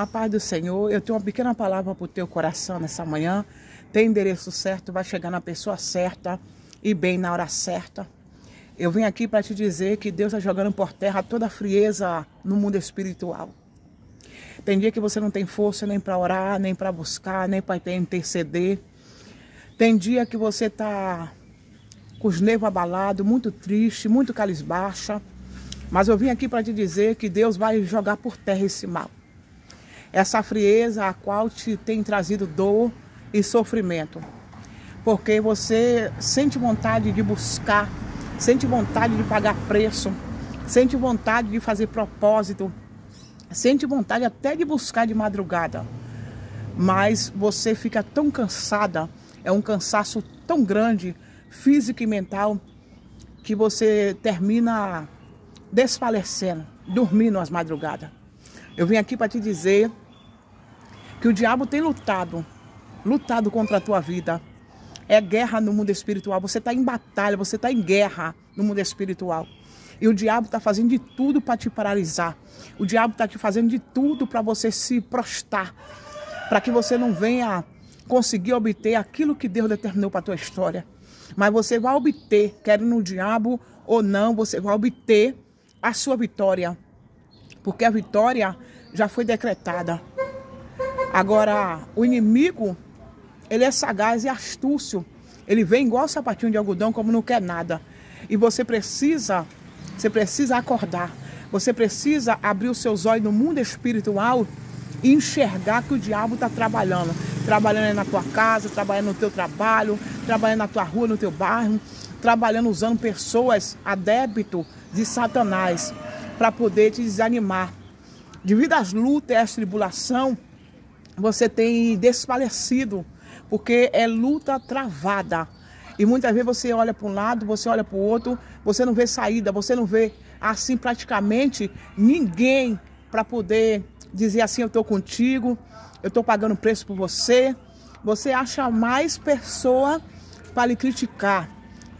A paz do Senhor, eu tenho uma pequena palavra para o teu coração nessa manhã. Tem endereço certo, vai chegar na pessoa certa e bem na hora certa. Eu vim aqui para te dizer que Deus está jogando por terra toda a frieza no mundo espiritual. Tem dia que você não tem força nem para orar, nem para buscar, nem para interceder. Tem dia que você está com os nervos abalados, muito triste, muito calisbaixa. Mas eu vim aqui para te dizer que Deus vai jogar por terra esse mal essa frieza a qual te tem trazido dor e sofrimento. Porque você sente vontade de buscar, sente vontade de pagar preço, sente vontade de fazer propósito, sente vontade até de buscar de madrugada. Mas você fica tão cansada, é um cansaço tão grande, físico e mental, que você termina desfalecendo, dormindo às madrugadas. Eu vim aqui para te dizer que o diabo tem lutado, lutado contra a tua vida. É guerra no mundo espiritual. Você está em batalha, você está em guerra no mundo espiritual. E o diabo está fazendo de tudo para te paralisar. O diabo está te fazendo de tudo para você se prostar, para que você não venha conseguir obter aquilo que Deus determinou para a tua história. Mas você vai obter, quer no diabo ou não, você vai obter a sua vitória. Porque a vitória já foi decretada. Agora, o inimigo, ele é sagaz e astúcio. Ele vem igual sapatinho de algodão, como não quer nada. E você precisa, você precisa acordar. Você precisa abrir os seus olhos no mundo espiritual e enxergar que o diabo está trabalhando. Trabalhando na tua casa, trabalhando no teu trabalho, trabalhando na tua rua, no teu bairro, trabalhando usando pessoas a débito de Satanás para poder te desanimar devido às lutas e às tribulação, você tem desfalecido, porque é luta travada. E muitas vezes você olha para um lado, você olha para o outro, você não vê saída, você não vê assim praticamente ninguém para poder dizer assim: eu estou contigo, eu estou pagando preço por você. Você acha mais pessoa para lhe criticar,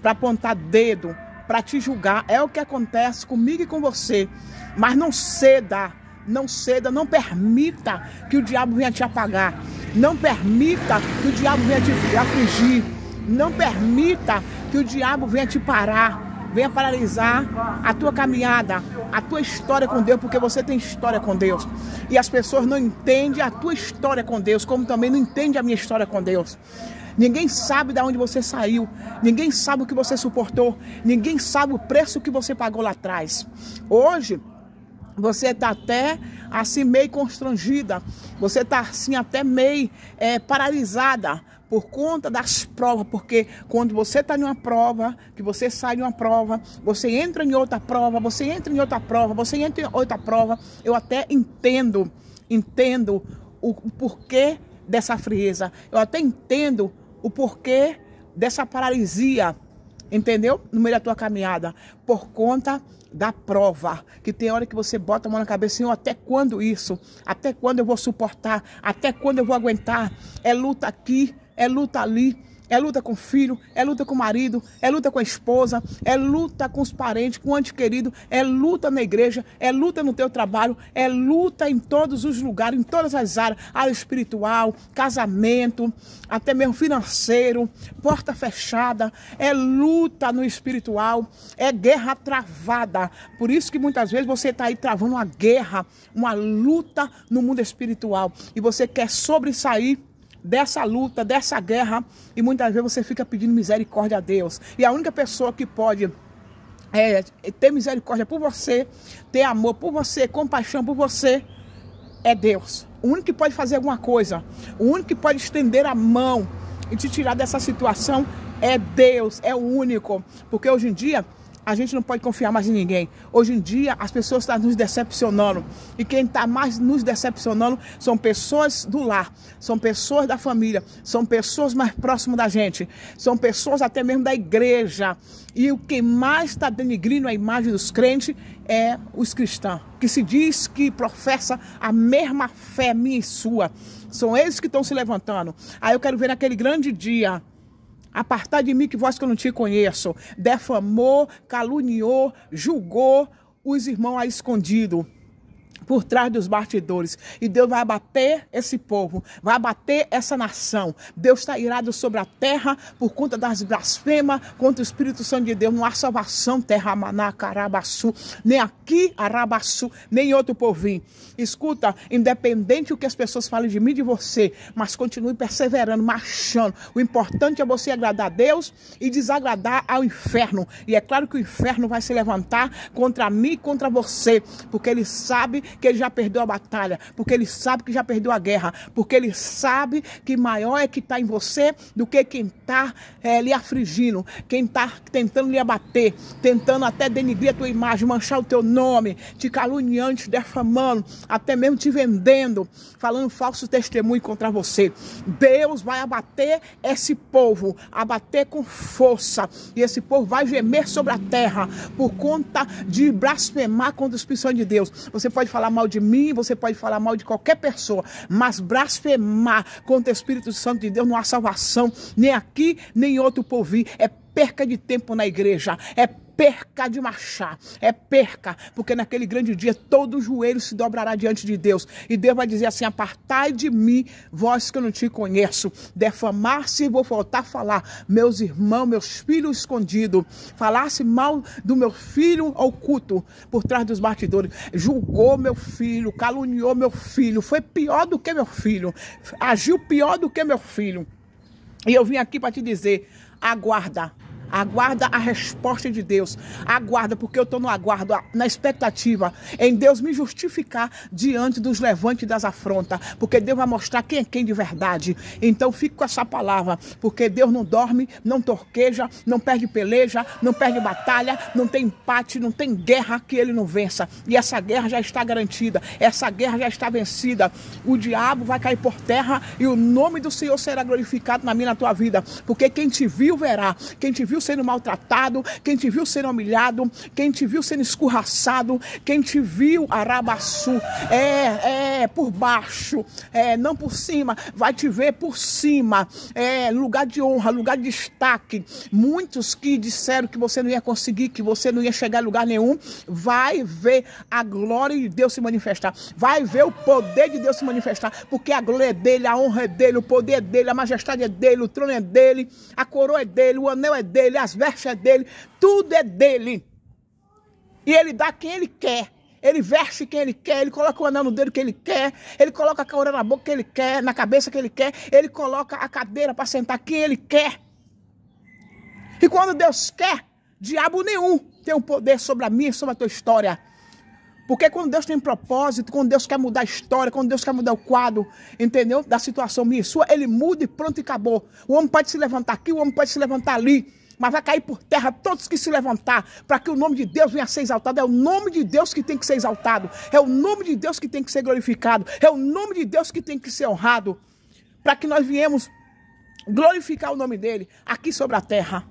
para apontar dedo, para te julgar. É o que acontece comigo e com você. Mas não ceda não ceda, não permita que o diabo venha te apagar, não permita que o diabo venha te afligir, não permita que o diabo venha te parar, venha paralisar a tua caminhada, a tua história com Deus, porque você tem história com Deus. E as pessoas não entendem a tua história com Deus, como também não entendem a minha história com Deus. Ninguém sabe de onde você saiu, ninguém sabe o que você suportou, ninguém sabe o preço que você pagou lá atrás. Hoje, você está até assim meio constrangida. Você está assim até meio é, paralisada por conta das provas, porque quando você está em uma prova, que você sai de uma prova, você entra em outra prova, você entra em outra prova, você entra em outra prova. Eu até entendo, entendo o porquê dessa frieza. Eu até entendo o porquê dessa paralisia Entendeu? No meio da tua caminhada. Por conta da prova. Que tem hora que você bota a mão na cabeça, Senhor, até quando isso? Até quando eu vou suportar? Até quando eu vou aguentar? É luta aqui, é luta ali é luta com o filho, é luta com o marido, é luta com a esposa, é luta com os parentes, com o ante querido, é luta na igreja, é luta no teu trabalho, é luta em todos os lugares, em todas as áreas, área espiritual, casamento, até mesmo financeiro, porta fechada, é luta no espiritual, é guerra travada. Por isso que muitas vezes você está aí travando uma guerra, uma luta no mundo espiritual e você quer sobressair dessa luta, dessa guerra, e muitas vezes você fica pedindo misericórdia a Deus. E a única pessoa que pode é, ter misericórdia por você, ter amor por você, compaixão por você, é Deus. O único que pode fazer alguma coisa, o único que pode estender a mão e te tirar dessa situação é Deus, é o único. Porque hoje em dia a gente não pode confiar mais em ninguém. Hoje em dia, as pessoas estão nos decepcionando. E quem está mais nos decepcionando são pessoas do lar, são pessoas da família, são pessoas mais próximas da gente, são pessoas até mesmo da igreja. E o que mais está denigrindo a imagem dos crentes é os cristãos, que se diz que professa a mesma fé minha e sua. São eles que estão se levantando. Aí eu quero ver naquele grande dia Apartar de mim que vós que eu não te conheço. Defamou, caluniou, julgou os irmãos a escondido por trás dos bastidores. E Deus vai abater esse povo, vai abater essa nação. Deus está irado sobre a terra por conta das blasfemas contra o Espírito Santo de Deus. Não há salvação, terra maná, carabaçu, nem aqui, arabaçu, nem outro povinho. Escuta, independente o que as pessoas falem de mim e de você, mas continue perseverando, marchando. O importante é você agradar a Deus e desagradar ao inferno. E é claro que o inferno vai se levantar contra mim e contra você, porque ele sabe que ele já perdeu a batalha, porque ele sabe que já perdeu a guerra, porque ele sabe que maior é que está em você do que quem está é, eh, lhe afligindo, quem está tentando lhe abater, tentando até denigrir a tua imagem, manchar o teu nome, te caluniando, te defamando, até mesmo te vendendo, falando falso testemunho contra você. Deus vai abater esse povo, abater com força, e esse povo vai gemer sobre a terra por conta de blasfemar contra os Espírito de Deus. Você pode falar falar mal de mim, você pode falar mal de qualquer pessoa, mas blasfemar contra o Espírito Santo de Deus não há salvação, nem aqui, nem em outro povo. É perca de tempo na igreja, é perca de marchar, é perca, porque naquele grande dia todo o joelho se dobrará diante de Deus e Deus vai dizer assim: apartai de mim, vós que eu não te conheço, defamar-se e vou voltar a falar, meus irmãos, meus filhos escondidos, falasse mal do meu filho oculto por trás dos bastidores, julgou meu filho, caluniou meu filho, foi pior do que meu filho, agiu pior do que meu filho. E eu vim aqui para te dizer: aguarda. Aguarda a resposta de Deus. Aguarda, porque eu estou no aguardo, na expectativa em Deus me justificar diante dos levantes e das afrontas. Porque Deus vai mostrar quem é quem de verdade. Então fico com essa palavra, porque Deus não dorme, não torqueja, não perde peleja, não perde batalha, não tem empate, não tem guerra que ele não vença. E essa guerra já está garantida, essa guerra já está vencida. O diabo vai cair por terra e o nome do Senhor será glorificado na minha na tua vida. Porque quem te viu verá, quem te viu viu sendo maltratado, quem te viu sendo humilhado, quem te viu sendo escorraçado, quem te viu arabaçu, é, é, por baixo, é, não por cima, vai te ver por cima, é, lugar de honra, lugar de destaque. Muitos que disseram que você não ia conseguir, que você não ia chegar a lugar nenhum, vai ver a glória de Deus se manifestar, vai ver o poder de Deus se manifestar, porque a glória é dele, a honra é dele, o poder é dele, a majestade é dele, o trono é dele, a coroa é dele, o anel é dele dele, as vestes é dele, tudo é dele. E ele dá quem ele quer. Ele veste quem ele quer, ele coloca o anel no dedo que ele quer, ele coloca a caura na boca que ele quer, na cabeça que ele quer, ele coloca a cadeira para sentar quem ele quer. E quando Deus quer, diabo nenhum tem o um poder sobre a minha, sobre a tua história. Porque quando Deus tem propósito, quando Deus quer mudar a história, quando Deus quer mudar o quadro, entendeu? Da situação minha e sua, ele muda e pronto e acabou. O homem pode se levantar aqui, o homem pode se levantar ali mas vai cair por terra todos que se levantar para que o nome de Deus venha a ser exaltado. É o nome de Deus que tem que ser exaltado, é o nome de Deus que tem que ser glorificado, é o nome de Deus que tem que ser honrado, para que nós viemos glorificar o nome dele aqui sobre a terra.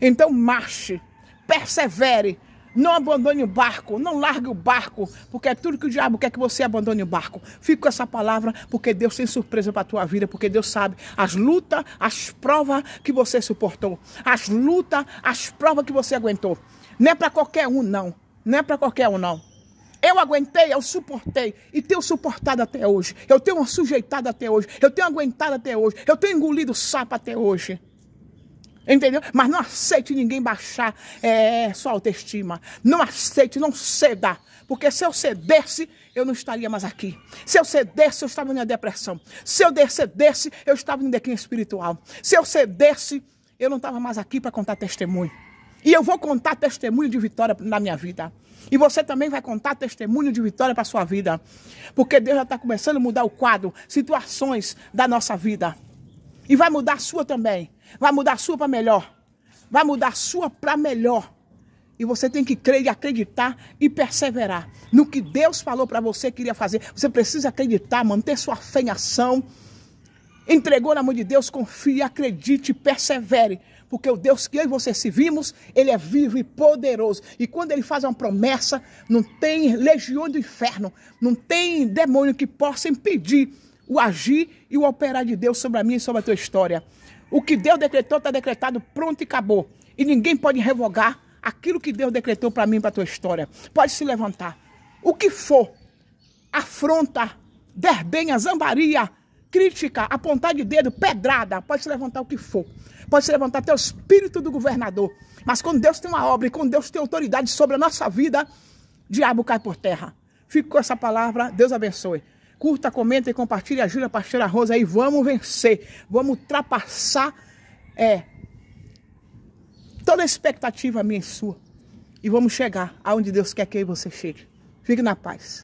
Então marche, persevere, não abandone o barco, não largue o barco, porque é tudo que o diabo quer que você abandone o barco. Fique com essa palavra, porque Deus tem surpresa para a tua vida, porque Deus sabe as lutas, as provas que você suportou, as lutas, as provas que você aguentou. Não é para qualquer um, não. Não é para qualquer um, não. Eu aguentei, eu suportei e tenho suportado até hoje. Eu tenho sujeitado até hoje. Eu tenho aguentado até hoje. Eu tenho engolido sapo até hoje. Entendeu? Mas não aceite ninguém baixar é, sua autoestima. Não aceite, não ceda. Porque se eu cedesse, eu não estaria mais aqui. Se eu cedesse, eu estava na depressão. Se eu cedesse, eu estava no declínio espiritual. Se eu cedesse, eu não estava mais aqui para contar testemunho. E eu vou contar testemunho de vitória na minha vida. E você também vai contar testemunho de vitória para a sua vida. Porque Deus já está começando a mudar o quadro, situações da nossa vida. E vai mudar a sua também. Vai mudar a sua para melhor. Vai mudar a sua para melhor. E você tem que crer e acreditar e perseverar no que Deus falou para você que iria fazer. Você precisa acreditar, manter sua fé em ação. Entregou na mão de Deus, confie, acredite, persevere. Porque o Deus que eu e você servimos, Ele é vivo e poderoso. E quando Ele faz uma promessa, não tem legião do inferno, não tem demônio que possa impedir o agir e o operar de Deus sobre a minha e sobre a tua história. O que Deus decretou está decretado, pronto e acabou. E ninguém pode revogar aquilo que Deus decretou para mim e para a tua história. Pode se levantar. O que for, afronta, derbenha, zambaria, crítica, apontar de dedo, pedrada, pode se levantar o que for. Pode se levantar até o espírito do governador. Mas quando Deus tem uma obra e quando Deus tem autoridade sobre a nossa vida, diabo cai por terra. Fico com essa palavra, Deus abençoe. Curta, comenta e compartilha. Ajuda a pastora Rosa aí. Vamos vencer. Vamos ultrapassar é, toda expectativa minha e sua. E vamos chegar aonde Deus quer que você chegue. Fique na paz.